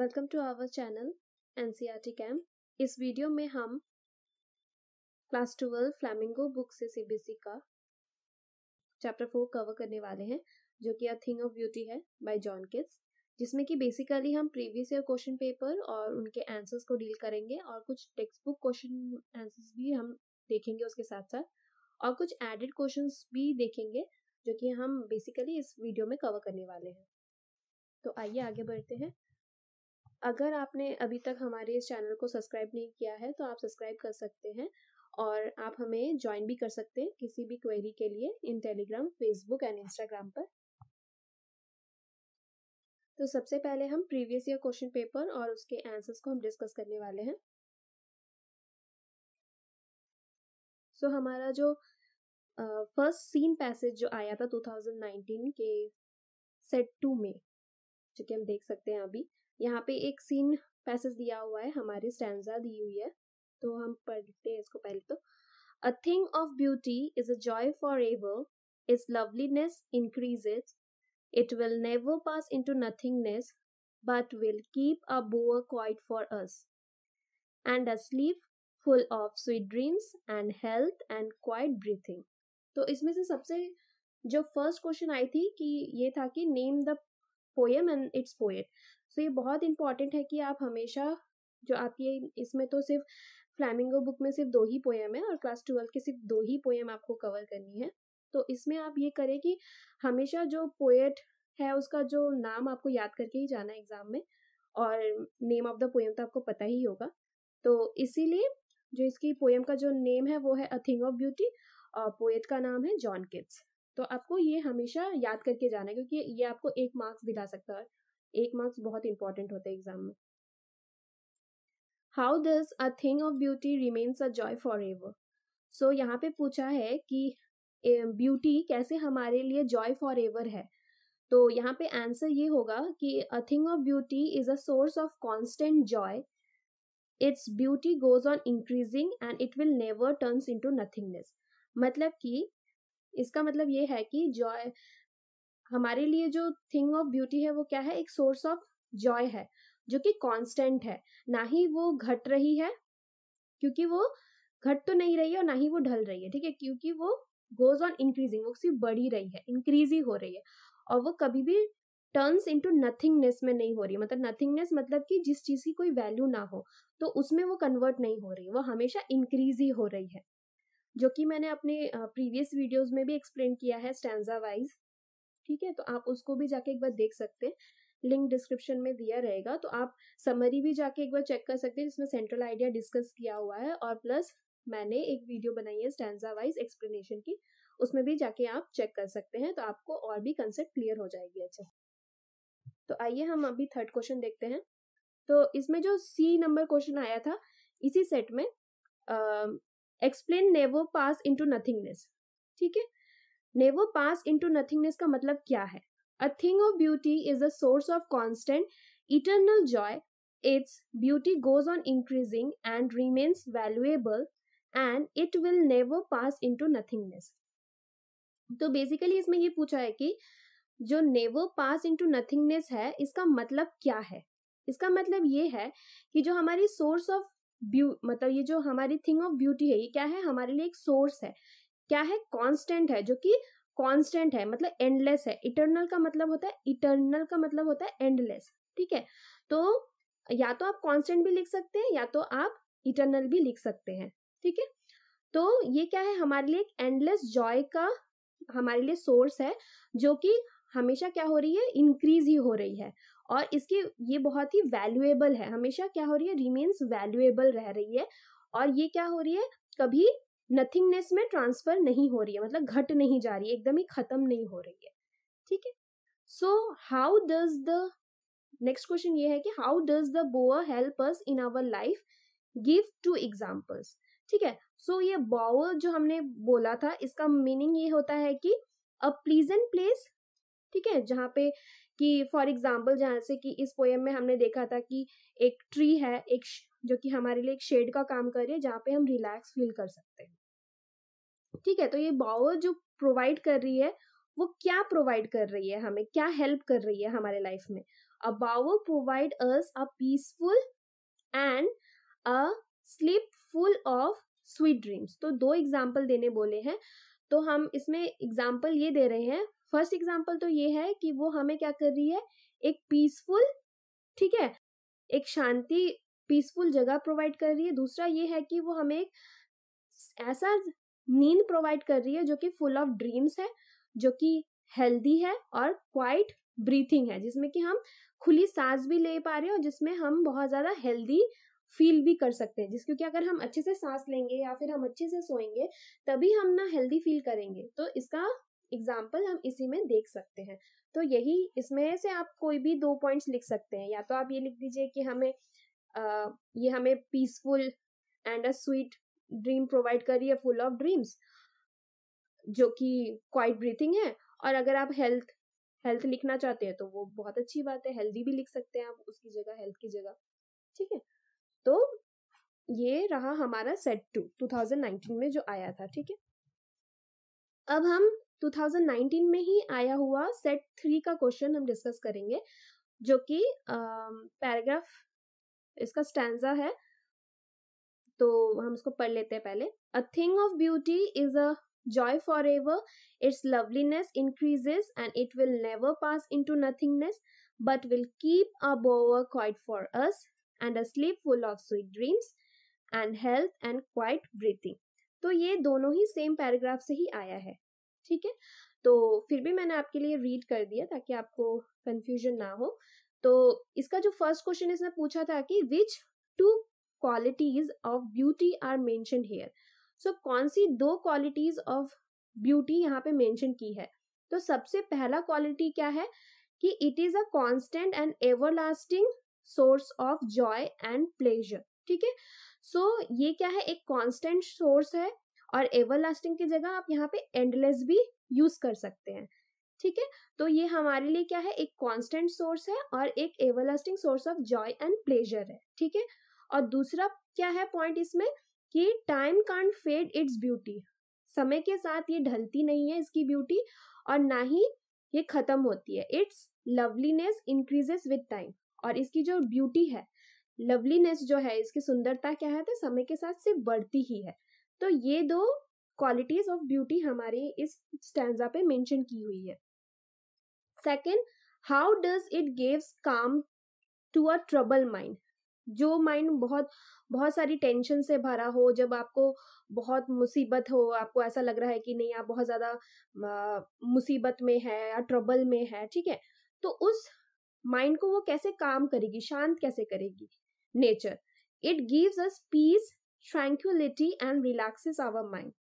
Welcome to our channel NCERT camp इस video में हम क्लास ट्वेल्व फ्लैमिंगो बुक से सीबीसी का चैप्टर फोर कवर करने वाले हैं जो कि अ थिंग ऑफ ब्यूटी है बाय जॉन किड्स जिसमें कि बेसिकली हम प्रीवियस ईयर क्वेश्चन पेपर और उनके आंसर्स को डील करेंगे और कुछ टेक्स्ट बुक क्वेश्चन आंसर्स भी हम देखेंगे उसके साथ साथ और कुछ एडेड क्वेश्चन भी देखेंगे जो कि हम बेसिकली इस वीडियो में कवर करने वाले हैं तो आइए आगे बढ़ते हैं अगर आपने अभी तक हमारे इस चैनल को सब्सक्राइब नहीं किया है तो आप सब्सक्राइब कर सकते हैं और आप हमें ज्वाइन भी कर सकते हैं किसी भी क्वेरी के लिए इन टेलीग्राम फेसबुक एंड इंस्टाग्राम पर तो सबसे पहले हम प्रीवियस ईयर क्वेश्चन पेपर और उसके आंसर्स को हम डिस्कस करने वाले हैं सो so, हमारा जो फर्स्ट सीन पैसेज जो आया था 2019 के सेट टू में जो कि हम देख सकते हैं अभी यहाँ पे एक सीन पैसेज दिया हुआ है हमारे स्टैंडा दी हुई है तो हम पढ़ते हैं इसको पहले तो a thing of beauty is a joy for ever is loveliness increase it will never pass into nothingness but will keep a bower quiet for us and a sleep full of sweet dreams and health and quiet breathing तो इसमें से सबसे जो first question I थी कि ये था कि name the poem and its poet so ये बहुत इंपॉर्टेंट है कि आप हमेशा जो आपके इसमें तो सिर्फ फ्लैमिंगो बुक में सिर्फ दो ही पोएम है और क्लास ट्वेल्व के सिर्फ दो ही पोएम आपको कवर करनी है तो इसमें आप ये करें कि हमेशा जो पोएट है उसका जो नाम आपको याद करके ही जाना है एग्जाम में और नेम ऑफ द पोएम तो आपको पता ही होगा तो इसीलिए जो इसकी पोएम का जो नेम है वो है अ थिंग ऑफ ब्यूटी और पोएट का नाम है जॉन किट्स तो आपको ये हमेशा याद करके जाना है क्योंकि ये आपको एक मार्क्स दिला सकता है एक मार्क्स बहुत इंपॉर्टेंट होते हैं एग्जाम में how does a thing of beauty remains a joy for ever so यहाँ पे पूछा है कि ब्यूटी कैसे हमारे लिए जॉय फॉर एवर है तो यहाँ पे आंसर ये होगा कि a thing of beauty is a source of constant joy its beauty goes on increasing and it will never turns into nothingness मतलब कि इसका मतलब ये है कि जॉय हमारे लिए जो थिंग ऑफ ब्यूटी है वो क्या है एक सोर्स ऑफ जॉय है जो कि कांस्टेंट है ना ही वो घट रही है क्योंकि वो घट तो नहीं रही है और ना ही वो ढल रही है ठीक है क्योंकि वो गोज ऑन इंक्रीजिंग वो सिर्फ बढ़ी रही है इंक्रीज ही हो रही है और वो कभी भी टर्न्स इंटू नथिंगनेस में नहीं हो रही मतलब नथिंगनेस मतलब कि जिस चीज़ की कोई वैल्यू ना हो तो उसमें वो कन्वर्ट नहीं हो रही वो हमेशा इंक्रीज ही हो रही है जो कि मैंने अपने प्रीवियस वीडियोस में भी एक्सप्लेन किया है स्टैंडा वाइज ठीक है तो आप उसको भी जाके एक बार देख सकते हैं लिंक डिस्क्रिप्शन में दिया रहेगा तो आप समरी भी जाके एक बार चेक कर सकते हैं जिसमें सेंट्रल आइडिया डिस्कस किया हुआ है और प्लस मैंने एक वीडियो बनाई है स्टैंडा वाइज एक्सप्लेनेशन की उसमें भी जाके आप चेक कर सकते हैं तो आपको और भी कंसेप्ट क्लियर हो जाएगी अच्छा तो आइए हम अभी थर्ड क्वेश्चन देखते हैं तो इसमें जो सी नंबर क्वेश्चन आया था इसी सेट में explain never pass into nothingness ठीक है नेवो पास इंटू नथिंगनेस का मतलब क्या है a thing of beauty is a source of constant eternal joy its beauty goes on increasing and remains valuable and it will never pass into nothingness तो basically इसमें ये पूछा है कि जो नेवो पास इंटू नथिंगनेस है इसका मतलब क्या है इसका मतलब ये है कि जो हमारी सोर्स ऑफ ब्यू मतलब ये जो हमारी थिंग ऑफ ब्यूटी है ये क्या है हमारे लिए एक सोर्स है क्या है कॉन्स्टेंट है जो कि कॉन्स्टेंट है मतलब एंडलेस है इटर्नल का मतलब होता है इटर्नल का मतलब होता है एंडलेस ठीक है तो या तो आप कॉन्स्टेंट भी लिख सकते हैं या तो आप इटर्नल भी लिख सकते हैं ठीक है तो ये क्या है हमारे लिए एक एंडलेस जॉय का हमारे लिए सोर्स है जो कि हमेशा क्या हो रही है इंक्रीज ही हो रही है और इसकी ये बहुत ही वैल्यूएबल है हमेशा क्या हो रही है रिमेन्स वैल्यूएबल रह रही है और ये क्या हो रही है कभी नथिंगनेस में ट्रांसफर नहीं हो रही है मतलब घट नहीं जा रही है एकदम ही खत्म नहीं हो रही है ठीक है so how does the next question ये है कि how does the bower help us in our life give two examples ठीक है सो ये बॉवर जो हमने बोला था इसका मीनिंग ये होता है कि अ प्लीजेंट प्लेस ठीक है जहाँ पे कि फॉर एग्जाम्पल जैसे कि इस पोएम में हमने देखा था कि एक ट्री है एक जो कि हमारे लिए एक शेड का काम कर रही है जहाँ पे हम रिलैक्स फील कर सकते हैं ठीक है तो ये बावर जो प्रोवाइड कर रही है वो क्या प्रोवाइड कर रही है हमें क्या हेल्प कर रही है हमारे लाइफ में a bower provide us a peaceful and a sleep full of sweet dreams तो दो एग्जाम्पल देने बोले हैं तो हम इसमें एग्जाम्पल ये दे रहे हैं फर्स्ट एग्जाम्पल तो ये है कि वो हमें क्या कर रही है एक पीसफुल ठीक है एक शांति पीसफुल जगह प्रोवाइड कर रही है दूसरा ये है कि वो हमें एक ऐसा नींद प्रोवाइड कर रही है जो कि फुल ऑफ ड्रीम्स है जो कि हेल्दी है और क्वाइट ब्रीथिंग है जिसमें कि हम खुली सांस भी ले पा रहे हैं और जिसमें हम बहुत ज़्यादा हेल्दी फील भी कर सकते हैं जिस क्योंकि अगर हम अच्छे से सांस लेंगे या फिर हम अच्छे से सोएंगे तभी हम ना हेल्दी फील करेंगे तो इसका एग्जाम्पल हम इसी में देख सकते हैं तो यही इसमें से आप कोई भी दो पॉइंट्स लिख सकते हैं या तो आप ये लिख दीजिए कि हमें आ, ये हमें peaceful and a sweet dream provide कर रही है फुल ऑफ ड्रीम्स जो कि क्वाइट ब्रीथिंग है और अगर आप हेल्थ हेल्थ लिखना चाहते हैं तो वो बहुत अच्छी बात है हेल्दी भी लिख सकते हैं आप उसकी जगह हेल्थ की जगह ठीक है तो ये रहा हमारा सेट टू 2019 में जो आया था ठीक है अब हम 2019 में ही आया हुआ सेट थ्री का क्वेश्चन हम डिस्कस करेंगे जो कि पैराग्राफ इसका स्टैंडा है तो हम इसको पढ़ लेते हैं पहले a thing of beauty is a joy for ever its loveliness increases and it will never pass in into nothingness but will keep a bower quiet for us and a sleep full of sweet dreams and health and quiet breathing तो ये दोनों ही same paragraph से ही आया है ठीक है तो फिर भी मैंने आपके लिए रीड कर दिया ताकि आपको कंफ्यूजन ना हो तो इसका जो फर्स्ट क्वेश्चन इसने पूछा था कि which two qualities of beauty are mention here so कौन सी दो क्वालिटीज ऑफ ब्यूटी यहाँ पे मेंशन की है तो सबसे पहला क्वालिटी क्या है कि it is a constant and everlasting source of joy and pleasure ठीक है सो ये क्या है एक कॉन्स्टेंट सोर्स है और एवरलास्टिंग की जगह आप यहाँ पे एंडलेस भी यूज कर सकते हैं ठीक है तो ये हमारे लिए क्या है एक कांस्टेंट सोर्स है और एक everlasting source of joy and pleasure है ठीक है और दूसरा क्या है पॉइंट इसमें कि time can't fade its beauty समय के साथ ये ढलती नहीं है इसकी ब्यूटी और ना ही ये खत्म होती है its loveliness increases with time और इसकी जो ब्यूटी है लवलीनेस जो है इसकी सुंदरता क्या है तो समय के साथ सिर्फ बढ़ती ही है तो ये दो क्वालिटीज ऑफ ब्यूटी हमारे इस स्टैंडा पे मेंशन की हुई है second how does it gives calm to a trouble mind जो माइंड बहुत बहुत सारी टेंशन से भरा हो जब आपको बहुत मुसीबत हो आपको ऐसा लग रहा है कि नहीं आप बहुत ज़्यादा मुसीबत में है या ट्रबल में है ठीक है तो उस माइंड को वो कैसे काम करेगी शांत कैसे करेगी nature it gives us peace tranquility and relaxes our mind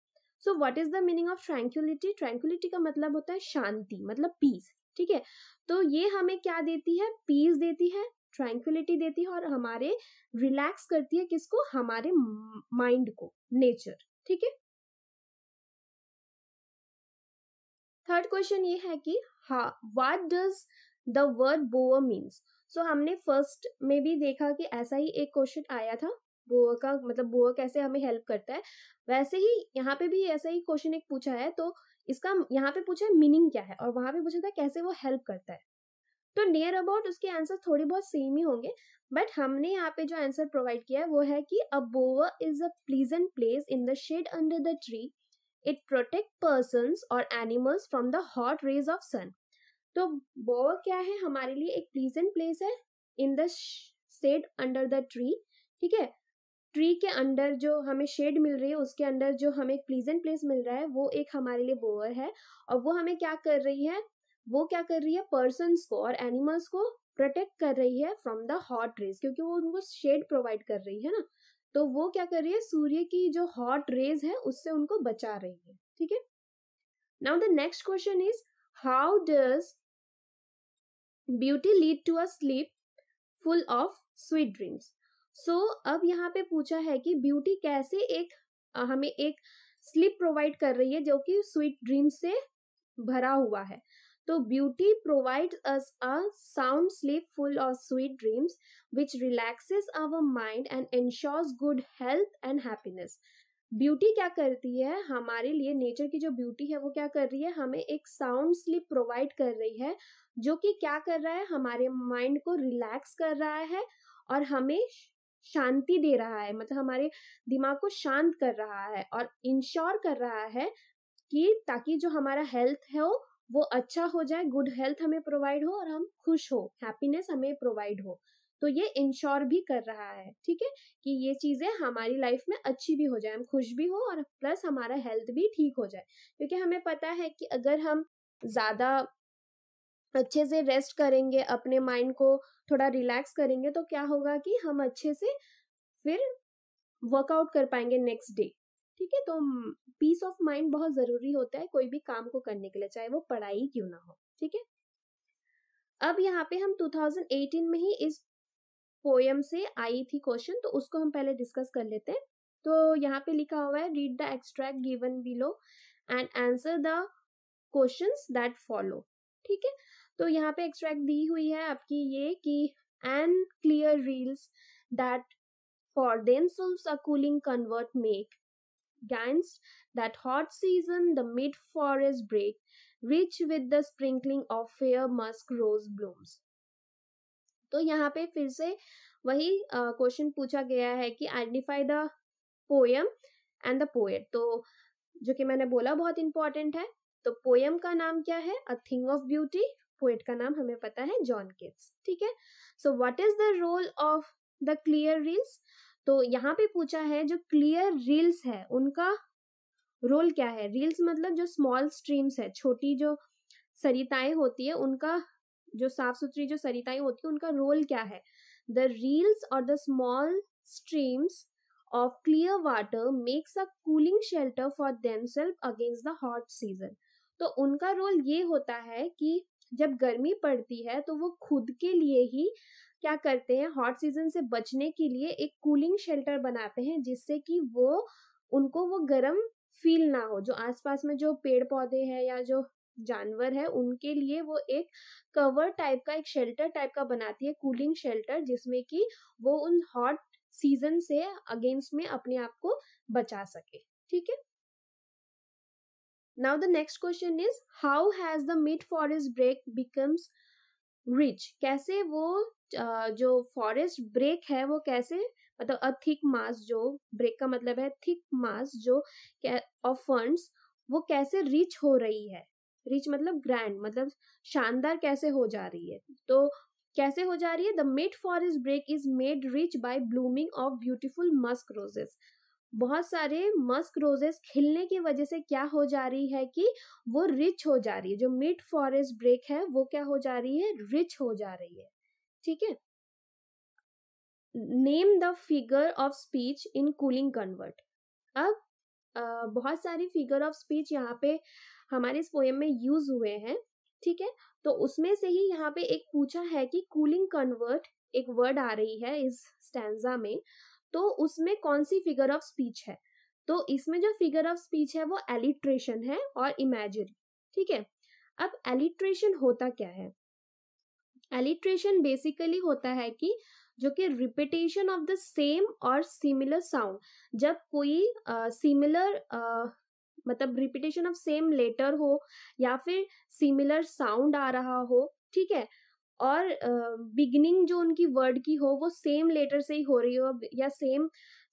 so what is the meaning of tranquility tranquility का मतलब होता है शांति मतलब पीस ठीक है तो ये हमें क्या देती है पीस देती है ट्रैंक्विलिटी देती है और हमारे रिलैक्स करती है किसको हमारे माइंड को नेचर ठीक है थर्ड क्वेश्चन ये है कि हा what does the word bower means so हमने फर्स्ट में भी देखा कि ऐसा ही एक क्वेश्चन आया था बुआ का मतलब बुआ कैसे हमें हेल्प करता है वैसे ही यहाँ पे भी ऐसा ही क्वेश्चन एक पूछा है तो इसका यहाँ पे पूछा है मीनिंग क्या है और वहां पे पूछा था कैसे वो हेल्प करता है तो नियर अबाउट उसके आंसर थोड़ी बहुत सेम ही होंगे बट हमने यहाँ पे जो आंसर प्रोवाइड किया है वो है कि a bower is a pleasant place in the shade under the tree it protect person और animals from the hot rays of sun तो बोवा क्या है हमारे लिए एक प्लीजेंट प्लेस है in the shade under the tree ठीक है ट्री के अंडर जो हमें शेड मिल रही है उसके अंडर जो हमें एक प्लीजेंट प्लेस मिल रहा है वो एक हमारे लिए बोअर है और वो हमें क्या कर रही है वो क्या कर रही है पर्सन को और एनिमल्स को प्रोटेक्ट कर रही है फ्रॉम द हॉट रेज क्योंकि वो उनको शेड प्रोवाइड कर रही है ना तो वो क्या कर रही है सूर्य की जो हॉट रेज है उससे उनको बचा रही है ठीक है now the next question is how does beauty lead to a sleep full of sweet dreams so so, अब यहाँ पे पूछा है कि ब्यूटी कैसे एक हमें एक स्लिप प्रोवाइड कर रही है जो कि स्वीट ड्रीम से भरा हुआ है तो beauty provide us a sound sleep full of sweet dreams which relaxes our mind and ensures good health and happiness beauty क्या करती है हमारे लिए नेचर की जो ब्यूटी है वो क्या कर रही है हमें एक साउंड स्लीप प्रोवाइड कर रही है जो कि क्या कर रहा है हमारे माइंड को रिलैक्स कर रहा है और हमें शांति दे रहा है मतलब हमारे दिमाग को शांत कर रहा है और इंश्योर कर रहा है कि ताकि जो हमारा हेल्थ है हो वो अच्छा हो जाए गुड हेल्थ हमें प्रोवाइड हो और हम खुश हो हैप्पीनेस हमें प्रोवाइड हो तो ये इंश्योर भी कर रहा है ठीक है कि ये चीज़ें हमारी लाइफ में अच्छी भी हो जाए हम खुश भी हो और प्लस हमारा हेल्थ भी ठीक हो जाए क्योंकि हमें पता है कि अगर हम ज़्यादा अच्छे से रेस्ट करेंगे अपने माइंड को थोड़ा रिलैक्स करेंगे तो क्या होगा कि हम अच्छे से फिर वर्कआउट कर पाएंगे नेक्स्ट डे ठीक है तो पीस ऑफ माइंड बहुत जरूरी होता है कोई भी काम को करने के लिए चाहे वो पढ़ाई क्यों ना हो ठीक है अब यहाँ पे हम 2018 में ही इस पोयम से आई थी क्वेश्चन तो उसको हम पहले डिस्कस कर लेते हैं तो यहाँ पे लिखा हुआ है read the extract given below and answer the questions that follow ठीक है तो यहाँ पे एक्सट्रैक्ट दी हुई है आपकी ये कि an clear rills that for them souls a cooling convert make gainst that hot season the mid forest brake rich with the sprinkling of fair musk rose blooms तो यहाँ पे फिर से वही क्वेश्चन uh, पूछा गया है कि identify the poem and the poet तो जो कि मैंने बोला बहुत इंपॉर्टेंट है तो पोएम का नाम क्या है a thing of beauty poet का नाम हमें पता है जॉन किट्स ठीक है so what is the role of the clear rills तो यहाँ पे पूछा है जो क्लियर रील्स है उनका रोल क्या है रील्स मतलब जो स्मॉल स्ट्रीम्स है छोटी जो सरिताएं होती है उनका जो साफ सुथरी जो सरिताएं होती है उनका रोल क्या है द रील्स और the small streams of clear water makes a cooling shelter for themself against the hot season तो उनका रोल ये होता है कि जब गर्मी पड़ती है तो वो खुद के लिए ही क्या करते हैं हॉट सीजन से बचने के लिए एक कूलिंग शेल्टर बनाते हैं जिससे कि वो उनको वो गर्म फील ना हो जो आसपास में जो पेड़ पौधे हैं या जो जानवर है उनके लिए वो एक कवर टाइप का एक शेल्टर टाइप का बनाती है कूलिंग शेल्टर जिसमें कि वो उन हॉट सीजन से अगेंस्ट में अपने आप को बचा सके ठीक है now the next question is how has the mid forest break becomes rich कैसे वो जो forest break है वो कैसे मतलब अ थिक मास जो ब्रेक का मतलब है थिक मास जो ऑफ फंड्स वो कैसे रिच हो रही है रिच मतलब ग्रैंड मतलब शानदार कैसे हो जा रही है तो कैसे हो जा रही है the mid forest brake is made rich by blooming of beautiful musk roses बहुत सारे मस्क रोजेस खिलने की वजह से क्या हो जा रही है कि वो रिच हो जा रही है जो मिड फॉरेस्ट ब्रेक है वो क्या हो जा रही है रिच हो जा रही है ठीक है name the figure of speech in cooling covert अब आ, बहुत सारी फिगर ऑफ स्पीच यहाँ पे हमारे इस पोएम में यूज हुए हैं ठीक है तो उसमें से ही यहाँ पे एक पूछा है कि कूलिंग कन्वर्ट एक वर्ड आ रही है इस स्टैंडा में तो उसमें कौन सी फिगर ऑफ स्पीच है तो इसमें जो फिगर ऑफ स्पीच है वो एलिट्रेशन है और इमेजरी ठीक है अब एलिट्रेशन होता क्या है एलिट्रेशन बेसिकली होता है कि जो कि रिपीटेशन ऑफ द सेम और सिमिलर साउंड जब कोई सिमिलर uh, मतलब रिपीटेशन ऑफ सेम लेटर हो या फिर सिमिलर साउंड आ रहा हो ठीक है और बिगिनिंग जो उनकी वर्ड की हो वो सेम लेटर से ही हो रही हो या सेम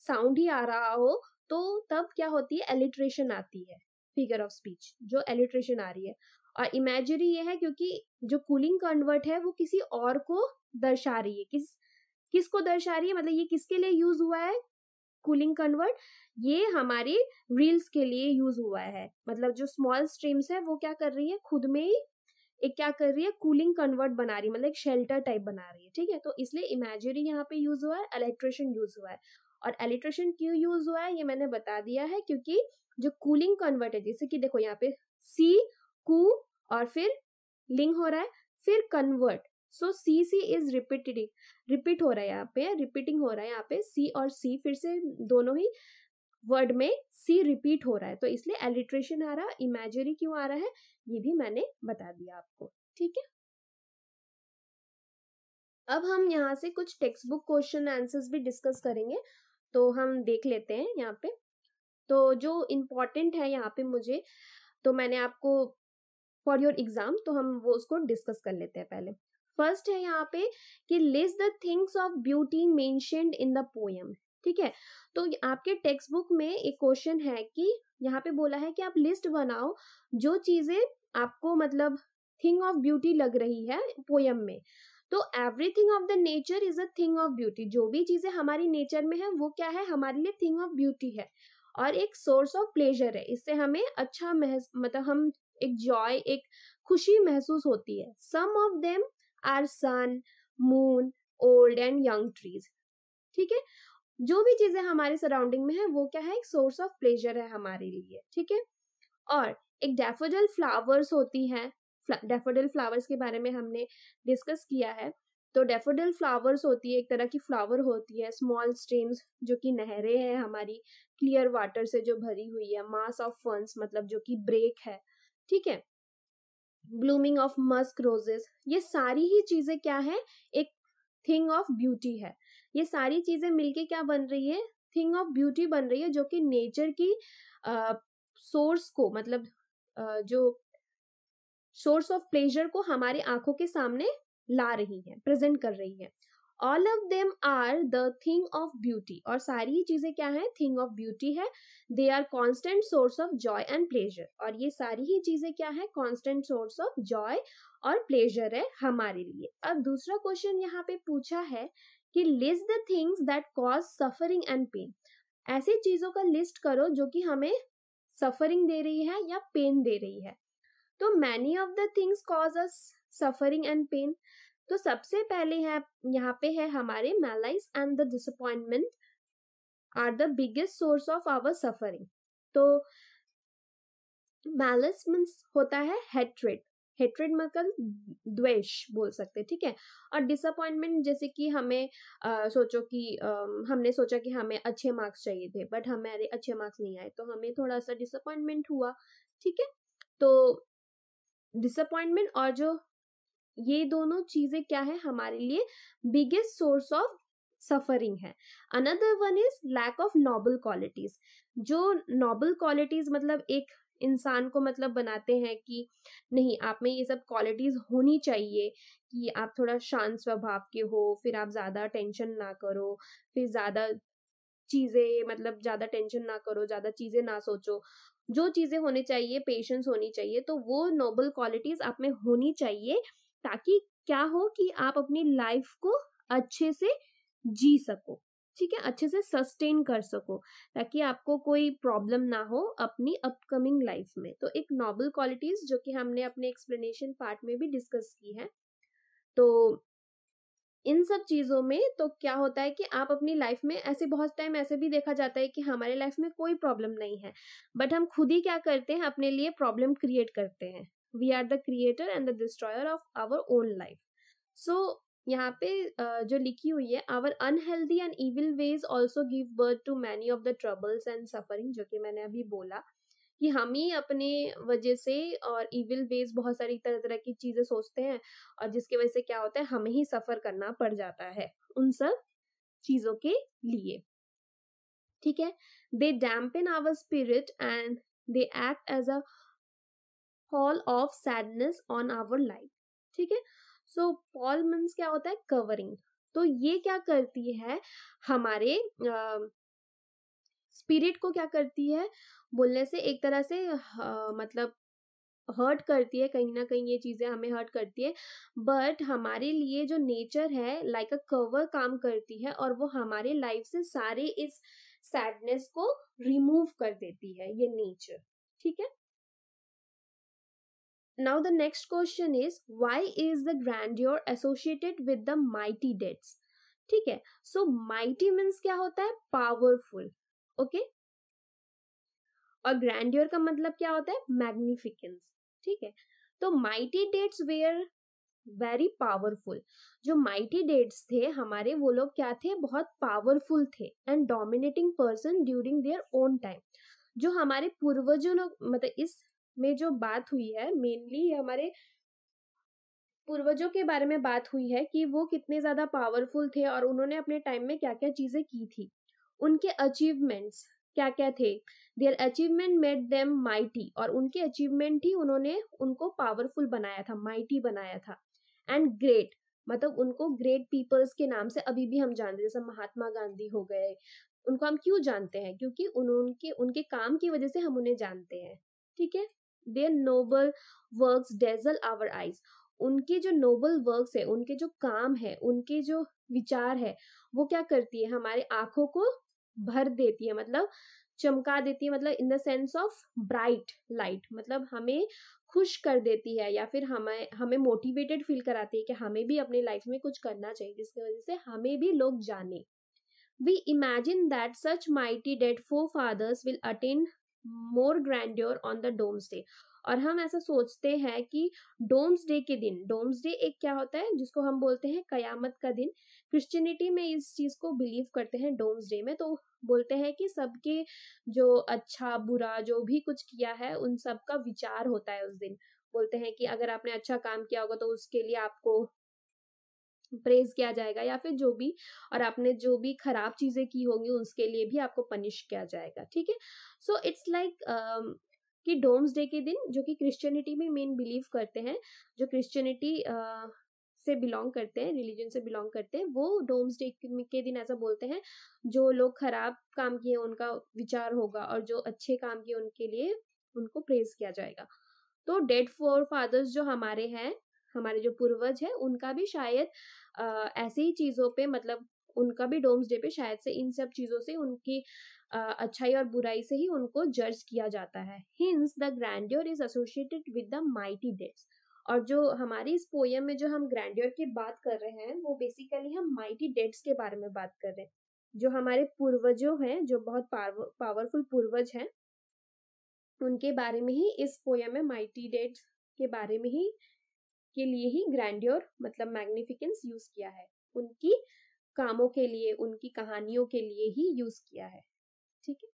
साउंड ही आ रहा हो तो तब क्या होती है एलिट्रेशन आती है फिगर ऑफ स्पीच जो एलिट्रेशन आ रही है और इमेजरी ये है क्योंकि जो कूलिंग कन्वर्ट है वो किसी और को दर्शा रही है किस किस को दर्शा रही है मतलब ये किसके लिए यूज हुआ है कूलिंग कन्वर्ट ये हमारे रील्स के लिए यूज हुआ है मतलब जो स्मॉल स्ट्रीम्स है वो क्या कर रही है खुद में ही एक क्या कर रही है कूलिंग कन्वर्ट बना रही है मतलब एक शेल्टर टाइप बना रही है ठीक है तो इसलिए इमेजरी यहाँ पे यूज हुआ है इलेक्ट्रेशन यूज हुआ है और एलिट्रेशन क्यों यूज हुआ है ये मैंने बता दिया है क्योंकि जो कूलिंग कन्वर्ट है जैसे कि देखो यहाँ पे सी कू और फिर लिंग हो रहा है फिर covert so C C is repeated repeat हो रहा है यहाँ पे रिपीटिंग हो रहा है यहाँ पे सी और सी फिर से दोनों ही वर्ड में सी रिपीट हो रहा है तो इसलिए एलिट्रेशन आ रहा इमेजरी क्यों आ रहा है ये भी मैंने बता दिया आपको ठीक है अब हम यहाँ से कुछ टेक्स्ट बुक क्वेश्चन आंसर्स भी डिस्कस करेंगे तो हम देख लेते हैं यहाँ पे तो जो इम्पोर्टेंट है यहाँ पे मुझे तो मैंने आपको फॉर योर एग्जाम तो हम वो उसको डिस्कस कर लेते हैं पहले फर्स्ट है यहाँ पे कि list the things of beauty mentioned in the poem ठीक है तो आपके टेक्स्ट बुक में एक क्वेश्चन है कि यहाँ पे बोला है कि आप लिस्ट बनाओ जो चीजें आपको मतलब थिंग ऑफ ब्यूटी लग रही है पोयम में तो everything of the nature is a thing of beauty जो भी चीजें हमारी नेचर में है वो क्या है हमारे लिए थिंग ऑफ ब्यूटी है और एक सोर्स ऑफ प्लेजर है इससे हमें अच्छा महस मतलब हम एक जॉय एक खुशी महसूस होती है some of them are sun moon old and young trees ठीक है जो भी चीजें हमारे सराउंडिंग में है वो क्या है एक सोर्स ऑफ प्लेजर है हमारे लिए ठीक है और एक डेफोडल फ्लावर्स होती है डेफोडल फ्लावर्स के बारे में हमने डिस्कस किया है तो डेफोडल फ्लावर्स होती है एक तरह की फ्लावर होती है स्मॉल स्ट्रीम्स जो कि नहरें हैं हमारी क्लियर वाटर से जो भरी हुई है मास ऑफ फंस मतलब जो कि ब्रेक है ठीक है ब्लूमिंग ऑफ मस्क रोजेस ये सारी ही चीजें क्या है एक थिंग ऑफ ब्यूटी है ये सारी चीज़ें मिलके क्या बन रही है थिंग ऑफ ब्यूटी बन रही है जो कि नेचर की सोर्स को मतलब आ, जो सोर्स ऑफ प्लेजर को हमारे आंखों के सामने ला रही है प्रेजेंट कर रही है all of them are the thing of beauty और सारी चीजें क्या है थिंग ऑफ ब्यूटी है they are constant source of joy and pleasure और ये सारी ही चीजें क्या है कॉन्स्टेंट सोर्स ऑफ जॉय और प्लेजर है हमारे लिए अब दूसरा क्वेश्चन यहाँ पे पूछा है कि list the things that cause suffering and pain ऐसी चीजों का लिस्ट करो जो कि हमें सफरिंग दे रही है या पेन दे रही है तो many of the things cause us suffering and pain तो सबसे पहले है यहाँ पे है हमारे malice and the disappointment are the biggest source of our suffering तो मैलिस मीन्स होता है हेट्रेड हेट्रेड मतलब द्वेष बोल सकते ठीक है और डिसअपॉइंटमेंट जैसे कि हमें आ, सोचो कि आ, हमने सोचा कि हमें अच्छे मार्क्स चाहिए थे बट हमारे अच्छे मार्क्स नहीं आए तो हमें थोड़ा सा डिसअपॉइंटमेंट हुआ ठीक है तो डिसअपॉइंटमेंट और जो ये दोनों चीजें क्या है हमारे लिए बिगेस्ट सोर्स ऑफ सफरिंग है another one is lack of noble qualities जो नॉबल क्वालिटीज मतलब एक इंसान को मतलब बनाते हैं कि नहीं आप में ये सब क्वालिटीज होनी चाहिए कि आप थोड़ा शांत स्वभाव के हो फिर आप ज़्यादा टेंशन ना करो फिर ज़्यादा चीज़ें मतलब ज़्यादा टेंशन ना करो ज़्यादा चीज़ें ना सोचो जो चीज़ें होनी चाहिए पेशेंस होनी चाहिए तो वो नोबल क्वालिटीज़ आप में होनी चाहिए ताकि क्या हो कि आप अपनी लाइफ को अच्छे से जी सको ठीक है अच्छे से सस्टेन कर सको ताकि आपको कोई प्रॉब्लम ना हो अपनी अपकमिंग लाइफ में तो एक नॉबल क्वालिटीज जो कि हमने अपने एक्सप्लेनेशन पार्ट में भी डिस्कस की है तो इन सब चीज़ों में तो क्या होता है कि आप अपनी लाइफ में ऐसे बहुत टाइम ऐसे भी देखा जाता है कि हमारे लाइफ में कोई प्रॉब्लम नहीं है बट हम खुद ही क्या करते हैं अपने लिए प्रॉब्लम क्रिएट करते हैं we are the creator and the destroyer of our own life so यहाँ पे जो लिखी हुई है our unhealthy and evil ways also give birth to many of the troubles and suffering जो कि मैंने अभी बोला कि हम ही अपने वजह से और ईविल वेज बहुत सारी तरह तरह की चीज़ें सोचते हैं और जिसके वजह से क्या होता है हमें ही सफ़र करना पड़ जाता है उन सब चीज़ों के लिए ठीक है they dampen our spirit and they act as a fall of sadness on our life ठीक है सो पॉल मीन्स क्या होता है कवरिंग तो ये क्या करती है हमारे स्पिरिट uh, को क्या करती है बोलने से एक तरह से uh, मतलब हर्ट करती है कहीं ना कहीं ये चीज़ें हमें हर्ट करती है बट हमारे लिए जो नेचर है लाइक अ कवर काम करती है और वो हमारे लाइफ से सारे इस सैडनेस को रिमूव कर देती है ये नेचर ठीक है Now, the next question is why is the grandeur associated with the mighty deeds? ठीक है सो माइटी मीन्स क्या होता है पावरफुल ओके और ग्रैंड्योर का मतलब क्या होता है मैग्निफिकेंस ठीक है तो mighty deads were very powerful जो माइटी डेट्स थे हमारे वो लोग क्या थे बहुत पावरफुल थे and dominating person during their own time जो हमारे पूर्वजों लोग मतलब इस में जो बात हुई है मेनली हमारे पूर्वजों के बारे में बात हुई है कि वो कितने ज़्यादा पावरफुल थे और उन्होंने अपने टाइम में क्या क्या चीज़ें की थी उनके अचीवमेंट्स क्या क्या थे their achievement made them mighty और उनके अचीवमेंट ही उन्होंने उनको पावरफुल बनाया था माइटी बनाया था एंड ग्रेट मतलब उनको ग्रेट पीपल्स के नाम से अभी भी हम जानते जैसे महात्मा गांधी हो गए उनको हम क्यों जानते हैं क्योंकि उनके उनके काम की वजह से हम उन्हें जानते हैं ठीक है their noble works dazzle our eyes उनके जो नोबल वर्क्स है उनके जो काम है उनके जो विचार है वो क्या करती है हमारे आंखों को भर देती है मतलब चमका देती है मतलब in the sense of bright light मतलब हमें खुश कर देती है या फिर हमें हमें मोटिवेटेड फील कराती है कि हमें भी अपने लाइफ में कुछ करना चाहिए जिसकी वजह से हमें भी लोग जाने we imagine that such mighty dead forefathers will attend more grandeur on the dooms day और हम ऐसा सोचते हैं कि डोम्स डे के दिन डोम्स डे एक क्या होता है जिसको हम बोलते हैं कयामत का दिन क्रिश्चियनिटी में इस चीज़ को बिलीव करते हैं डोम्स डे में तो बोलते हैं कि सबके जो अच्छा बुरा जो भी कुछ किया है उन सब का विचार होता है उस दिन बोलते हैं कि अगर आपने अच्छा काम किया होगा तो उसके लिए आपको प्रेज किया जाएगा या फिर जो भी और आपने जो भी खराब चीजें की होंगी उसके लिए भी आपको पनिश किया जाएगा ठीक है सो इट्स लाइक कि डोम्स डे के दिन जो कि क्रिश्चियनिटी में मेन बिलीव करते हैं जो क्रिश्चियनिटी uh, से बिलोंग करते हैं रिलीजन से बिलोंग करते हैं वो डोम्स डे के दिन ऐसा बोलते हैं जो लोग खराब काम किए उनका विचार होगा और जो अच्छे काम किए उनके लिए उनको प्रेज किया जाएगा तो डेड फोर फादर्स जो हमारे हैं हमारे जो पूर्वज है उनका भी शायद ऐसे ही चीजों पे मतलब उनका भी डोम्स डे पे शायद से इन सब चीजों से उनकी अच्छाई और बुराई से ही उनको जज किया जाता है hence the grandeur is associated with the mighty deads और जो हमारी इस पोयम में जो हम ग्रैंड्योर की बात कर रहे हैं वो बेसिकली हम माइटी डेट्स के बारे में बात कर रहे हैं जो हमारे पूर्वजों हैं जो बहुत पावरफुल पूर्वज हैं उनके बारे में ही इस पोयम में माइटी डेट्स के बारे में ही के लिए ही ग्रैंड्योर मतलब मैग्निफिकेंस यूज किया है उनकी कामों के लिए उनकी कहानियों के लिए ही यूज किया है ठीक है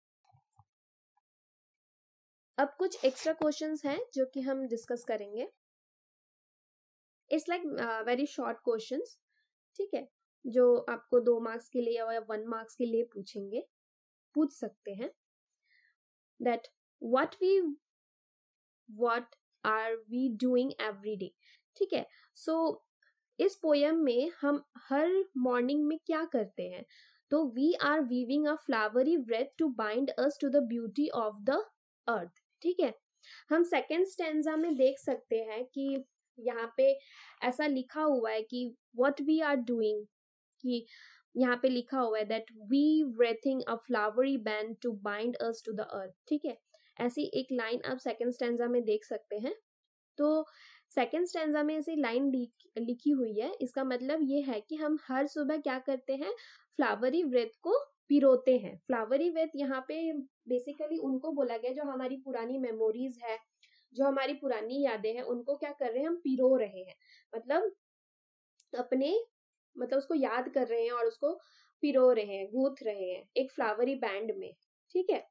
अब कुछ एक्स्ट्रा क्वेश्चंस हैं जो कि हम डिस्कस करेंगे it's like very short questions ठीक है जो आपको दो मार्क्स के लिए या वन मार्क्स के लिए पूछेंगे पूछ सकते हैं that what we what are we doing every day ठीक है सो so, इस पोयम में हम हर मॉर्निंग में क्या करते हैं तो we are weaving a flowery braid to bind us to the beauty of the earth ठीक है हम सेकेंड स्टेंजा में देख सकते हैं कि यहाँ पे ऐसा लिखा हुआ है कि वट वी आर डूइंग कि यहाँ पे लिखा हुआ है that we wreathing a flowery band to bind us to the earth ठीक है ऐसी एक लाइन आप सेकेंड स्टेंजा में देख सकते हैं तो सेकेंड स्टेंजा में ऐसी लाइन लिखी हुई है इसका मतलब ये है कि हम हर सुबह क्या करते हैं फ्लावरी व्रत को पिरोते हैं फ्लावरी व्रत यहाँ पे बेसिकली उनको बोला गया जो हमारी पुरानी मेमोरीज है जो हमारी पुरानी यादें हैं उनको क्या कर रहे हैं हम पिरो रहे हैं मतलब अपने मतलब उसको याद कर रहे हैं और उसको पिरो रहे हैं गूथ रहे हैं एक फ्लावरी बैंड में ठीक है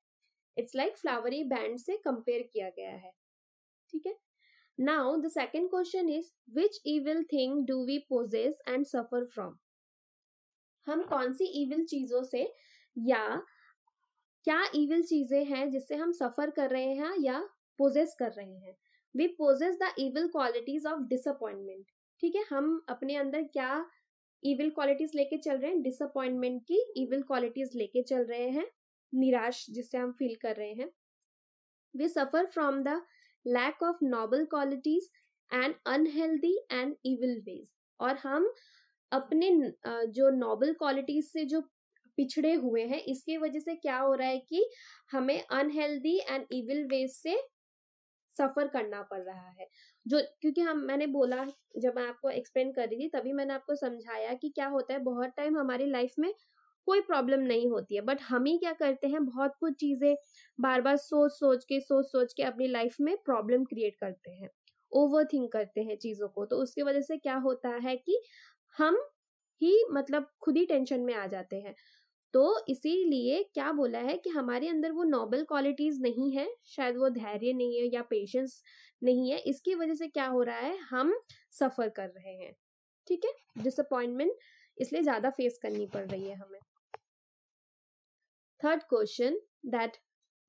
इट्स लाइक फ्लावरी बैंड से कंपेयर किया गया है ठीक है Now, the second question is which evil thing do we possess and suffer from? हम कौन सी evil चीजों से या क्या evil चीजें हैं जिससे हम suffer कर रहे हैं या possess कर रहे हैं we possess the evil qualities of disappointment ठीक है हम अपने अंदर क्या evil qualities लेके चल रहे हैं disappointment की evil qualities लेके चल रहे हैं निराश जिससे हम feel कर रहे हैं we suffer from the lack of noble qualities and unhealthy and evil ways और हम अपने जो नॉबल क्वालिटीज से जो पिछड़े हुए हैं इसके वजह से क्या हो रहा है कि हमें अनहेल्दी एंड इविल वेज से सफर करना पड़ रहा है जो क्योंकि हम मैंने बोला जब मैं आपको एक्सप्लेन कर रही थी तभी मैंने आपको समझाया कि क्या होता है बहुत टाइम हमारी लाइफ में कोई प्रॉब्लम नहीं होती है बट हम ही क्या करते हैं बहुत कुछ चीज़ें बार बार सोच सोच के सोच सोच के अपनी लाइफ में प्रॉब्लम क्रिएट करते हैं ओवर थिंक करते हैं चीज़ों को तो उसकी वजह से क्या होता है कि हम ही मतलब खुद ही टेंशन में आ जाते हैं तो इसीलिए क्या बोला है कि हमारे अंदर वो नॉबल क्वालिटीज़ नहीं है शायद वो धैर्य नहीं है या पेशेंस नहीं है इसकी वजह से क्या हो रहा है हम सफ़र कर रहे हैं ठीक है डिसअपॉइंटमेंट इसलिए ज़्यादा फेस करनी पड़ रही है हमें Third question that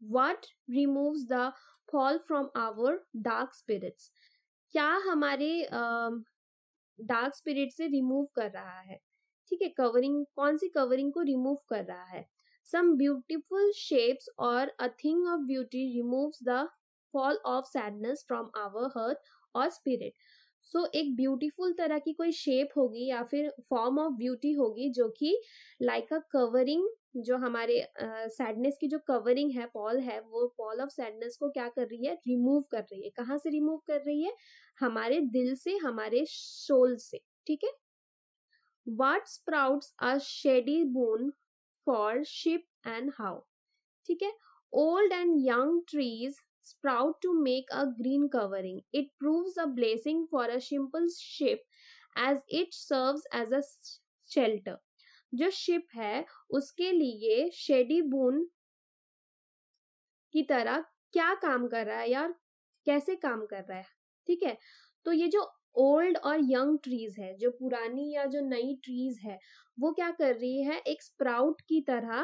what removes the fall from our dark spirits? क्या हमारे डार्क स्पिरिट से रिमूव कर रहा है ठीक है कवरिंग कौन सी कवरिंग को रिमूव कर रहा है सम ब्यूटिफुल शेप्स और a thing of beauty removes the fall of sadness from our heart और स्पिरिट सो एक ब्यूटीफुल तरह की कोई शेप होगी या फिर फॉर्म ऑफ ब्यूटी होगी जो कि लाइक अ कवरिंग जो हमारे सैडनेस uh, की जो कवरिंग है पॉल है वो पॉल ऑफ सैडनेस को क्या कर रही है रिमूव कर रही है कहाँ से रिमूव कर रही है हमारे दिल से हमारे सोल से ठीक है what sprouts a shady boon for sheep and how ठीक है old and young trees sprout to make a green covering it prove a blessing for a simple sheep as it serve as a shelter जो sheep है उसके लिए shady बून की तरह क्या काम कर रहा है या कैसे काम कर रहा है ठीक है तो ये जो ओल्ड और यंग ट्रीज है जो पुरानी या जो नई ट्रीज है वो क्या कर रही है एक स्प्राउट की तरह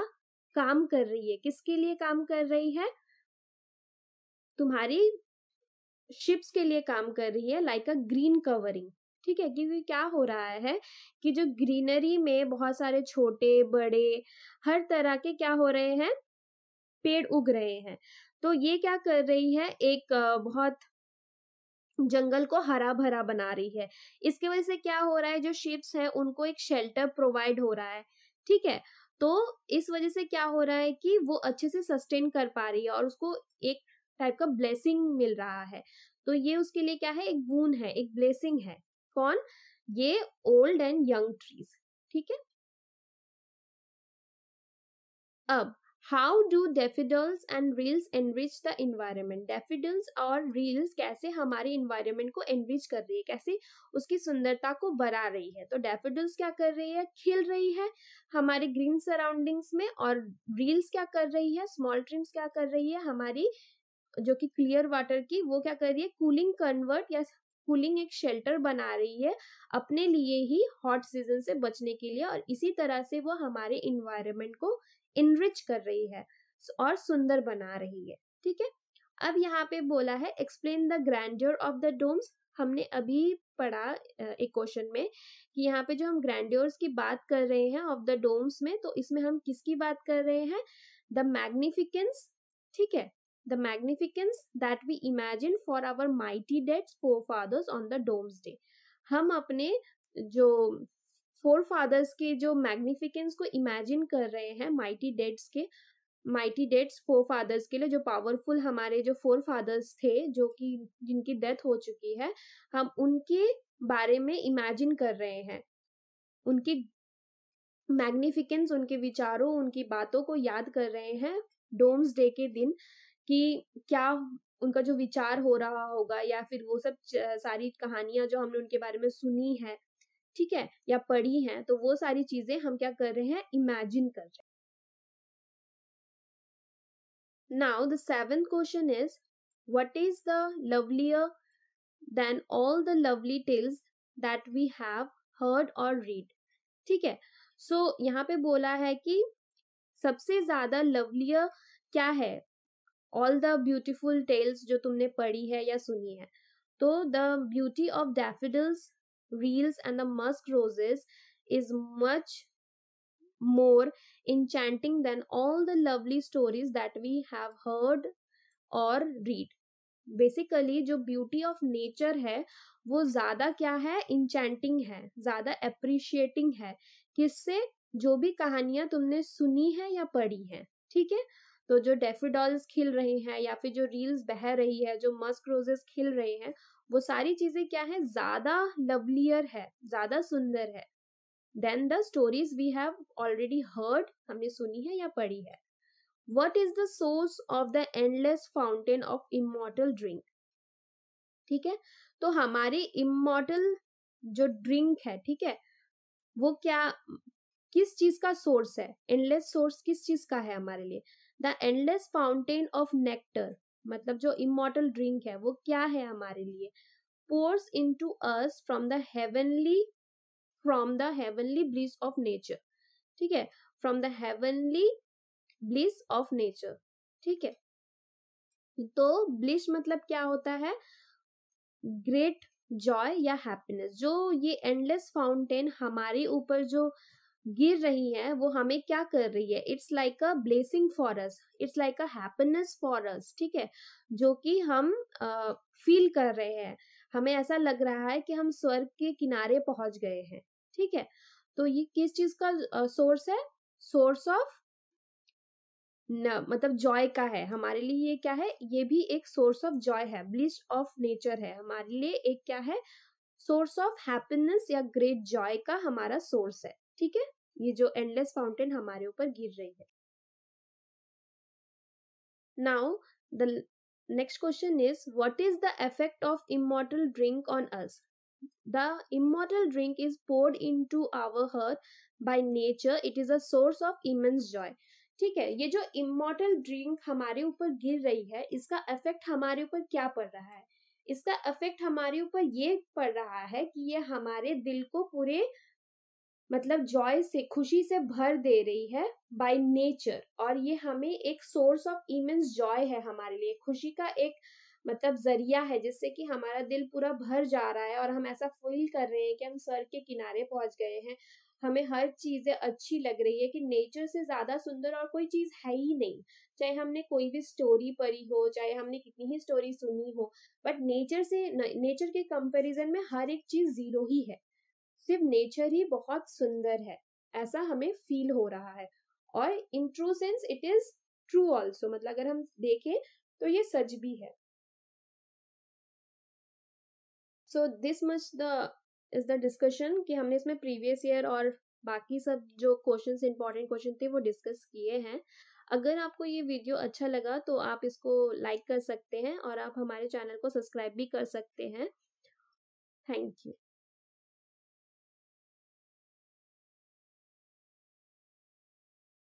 काम कर रही है किसके लिए काम कर रही है तुम्हारी शिप्स के लिए काम कर रही है लाइक अ ग्रीन कवरिंग ठीक है क्योंकि क्या हो रहा है कि जो ग्रीनरी में बहुत सारे छोटे बड़े हर तरह के क्या हो रहे हैं पेड़ उग रहे हैं तो ये क्या कर रही है एक बहुत जंगल को हरा भरा बना रही है इसके वजह से क्या हो रहा है जो शिप्स हैं उनको एक शेल्टर प्रोवाइड हो रहा है ठीक है तो इस वजह से क्या हो रहा है कि वो अच्छे से सस्टेन कर पा रही है और उसको एक टाइप का ब्लेसिंग मिल रहा है तो ये उसके लिए क्या है एक बून है एक ब्लेसिंग है कौन ये ओल्ड एंड यंग ट्रीज ठीक है अब how do daffodils and rills enrich the environment daffodils और रील्स कैसे हमारे इन्वायरमेंट को एनरिच कर रही है कैसे उसकी सुंदरता को बढ़ा रही है तो डेफिडल्स क्या कर रही है खिल रही है हमारे ग्रीन सराउंडिंग्स में और रील्स क्या कर रही है स्मॉल ट्रीम्स क्या कर रही है हमारी जो कि क्लियर वाटर की वो क्या कर रही है कूलिंग कन्वर्ट या कूलिंग एक शेल्टर बना रही है अपने लिए ही हॉट सीजन से बचने के लिए और इसी तरह से वो हमारे इन्वायरमेंट को इनरिच कर रही है और सुंदर बना रही है ठीक है अब यहाँ पे बोला है explain the grandeur of the dooms हमने अभी पढ़ा एक क्वेश्चन में कि यहाँ पे जो हम ग्रैंड्योर्स की बात कर रहे हैं ऑफ द डोम्स में तो इसमें हम किसकी बात कर रहे हैं द मैग्निफिकेंस ठीक है the magnificence that we imagine for our mighty dead forefathers on the dooms day हम अपने जो फोर फादर्स के जो मैग्निफिकेंस को इमेजिन कर रहे हैं माइटी डेड्स के माइटी डेट्स फोर फादर्स के लिए जो पावरफुल हमारे जो फोर फादर्स थे जो कि जिनकी डेथ हो चुकी है हम उनके बारे में इमेजिन कर रहे हैं उनकी मैग्निफिकेंस उनके विचारों उनकी बातों को याद कर रहे हैं डोम्स डे के दिन कि क्या उनका जो विचार हो रहा होगा या फिर वो सब सारी कहानियां जो हमने उनके बारे में सुनी है ठीक है या पढ़ी है तो वो सारी चीजें हम क्या कर रहे हैं इमेजिन कर रहे हैं now the seven question is what is the lovelier than all the lovely tales that we have heard और रीड ठीक है सो so, यहाँ पे बोला है कि सबसे ज्यादा लवलियर क्या है ऑल द ब्यूटिफुल टेल्स जो तुमने पढ़ी है या सुनी है तो the beauty of daffodils reels and the musk roses is much more enchanting than all the lovely stories that we have heard और रीड बेसिकली जो ब्यूटी ऑफ नेचर है वो ज़्यादा क्या है इंचैंटिंग है ज़्यादा अप्रिशिएटिंग है किससे जो भी कहानियां तुमने सुनी है या पढ़ी है ठीक है तो जो डेफिडॉल्स खिल रही हैं या फिर जो रील्स बह रही है जो मस्क रोजेस खिल रहे हैं वो सारी चीजें क्या है ज्यादा लवलियर है ज्यादा सुंदर है then the stories we have already heard हमने सुनी है या पढ़ी है what is the source of the endless fountain of immortal drink ठीक है तो हमारे इमोटल जो ड्रिंक है ठीक है वो क्या किस चीज का सोर्स है एंडलेस सोर्स किस चीज का है हमारे लिए the endless fountain of nectar मतलब जो इमोटल ड्रिंक है वो क्या है हमारे लिए pours into us from the heavenly from the heavenly bliss of nature ठीक है from the heavenly bliss of nature ठीक है तो ब्लिस मतलब क्या होता है ग्रेट जॉय या हैप्पीनेस जो ये एंडलेस फाउंटेन हमारे ऊपर जो गिर रही हैं वो हमें क्या कर रही है it's like a blessing for us it's like a happiness for us ठीक है जो कि हम फील uh, कर रहे हैं हमें ऐसा लग रहा है कि हम स्वर्ग के किनारे पहुंच गए हैं ठीक है तो ये किस चीज का सोर्स uh, है सोर्स ऑफ न मतलब जॉय का है हमारे लिए ये क्या है ये भी एक सोर्स ऑफ जॉय है ब्लिस ऑफ नेचर है हमारे लिए एक क्या है सोर्स ऑफ हैप्पीनेस या ग्रेट जॉय का हमारा सोर्स है ठीक है ये जो एंडलेस फाउंटेन हमारे ऊपर गिर रही है now the next question is what is the effect of immortal drink on us the immortal drink is poured into our heart by nature it is a source of immense joy ठीक है ये जो immortal drink हमारे ऊपर गिर रही है इसका इफेक्ट हमारे ऊपर क्या पड़ रहा है इसका इफेक्ट हमारे ऊपर ये पड़ रहा है कि ये हमारे दिल को पूरे मतलब जॉय से खुशी से भर दे रही है बाय नेचर और ये हमें एक सोर्स ऑफ इमेंस जॉय है हमारे लिए खुशी का एक मतलब जरिया है जिससे कि हमारा दिल पूरा भर जा रहा है और हम ऐसा फील कर रहे हैं कि हम सर के किनारे पहुंच गए हैं हमें हर चीज़ें अच्छी लग रही है कि नेचर से ज़्यादा सुंदर और कोई चीज़ है ही नहीं चाहे हमने कोई भी स्टोरी पढ़ी हो चाहे हमने कितनी ही स्टोरी सुनी हो बट नेचर से नेचर के कंपैरिजन में हर एक चीज़ ज़ीरो ही है सिर्फ नेचर ही बहुत सुंदर है ऐसा हमें फील हो रहा है और in true sense it is true also मतलब अगर हम देखें तो ये सच भी है so this much the is the discussion कि हमने इसमें प्रीवियस ईयर और बाकी सब जो क्वेश्चंस इंपॉर्टेंट क्वेश्चन थे वो डिस्कस किए हैं अगर आपको ये वीडियो अच्छा लगा तो आप इसको लाइक कर सकते हैं और आप हमारे चैनल को सब्सक्राइब भी कर सकते हैं थैंक यू